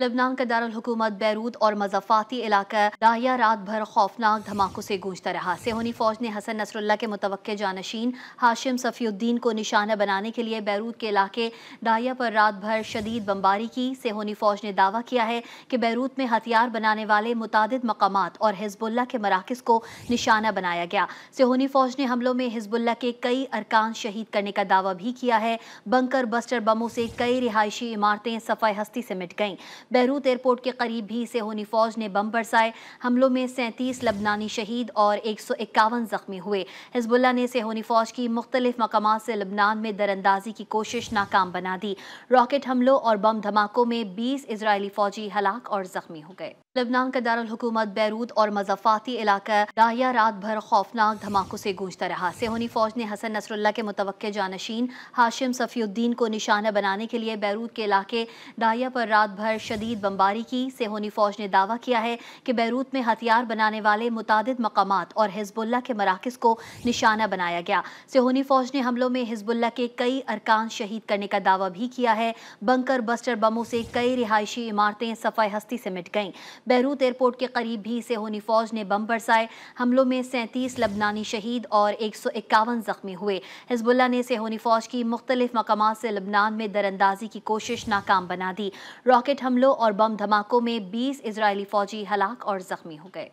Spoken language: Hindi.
लेबनान का दारकूमत बैरूत और मजाफाती इलाका दाया रात भर खौफनाक धमाकों से गूंजता रहा सेहोनी फौज ने हसन नसरुल्ला के मुतव जानशीन हाशिम सफीउद्दीन को निशाना बनाने के लिए बैरूत के इलाके दाहिया पर रात भर शदीद बम्बारी की सेहोनी फौज ने दावा किया है कि बैरूत में हथियार बनाने वाले मुतद मकाम और हिजबुल्ला के मराकज़ को निशाना बनाया गया सेहोनी फौज ने हमलों में हिजबुल्ला के कई अरकान शहीद करने का दावा भी किया है बंकर बस्टर बमों से कई रिहायशी इमारतें सफाई हस्ती से मिट गईं बहरूत एयरपोर्ट के करीब भी सेहोनी फौज ने बम बरसाए हमलों में सैंतीस लबनानी शहीद और एक सौ इक्यावन जख्मी हुए हिजबुल्ला ने सेहोनी फौज की मुख्तलिफ मकाम से लबनान में दरअंदाजी की कोशिश नाकाम बना दी रॉकेट हमलों और बम धमाकों में बीस इसराइली फौजी हलाक और जख्मी हो गए लबनान का दारकूमत बैरूत और मजाफाती इलाका डाया रात भर खौफनाक धमाकों से गूंजता रहा सेहोनी फौज ने हसन नसरुल्ला के मुतव जानशीन हाशिम सफ़ीुद्दीन को निशाना बनाने के लिए बैरूत के इलाके दाहिया पर रात भर शदीद बमबारी की सेहोनी फौज ने दावा किया है कि बैरूत में हथियार बनाने वाले मुतद मकाम और हिजबुल्ला के मराकज़ को निशाना बनाया गया सेहोनी फौज ने हमलों में हिजबुल्ला के कई अरकान शहीद करने का दावा भी किया है बंकर बस्टर बमों से कई रिहायशी इमारतें सफाई हस्ती से मिट गईं बैरूत एयरपोर्ट के करीब भी सेहोनी फौज ने बम बरसाए हमलों में सैंतीस लबनानी शहीद और एक सौ इक्यावन जख्मी हुए हिजबुल्ला ने सेहोनी फौज की मुख्तलिफ मकाम से लबनान में दरअंदाजी की कोशिश नाकाम बना दी रॉकेट हमलों हमलों और बम धमाकों में 20 इजरायली फौजी हलाक और जख्मी हो गए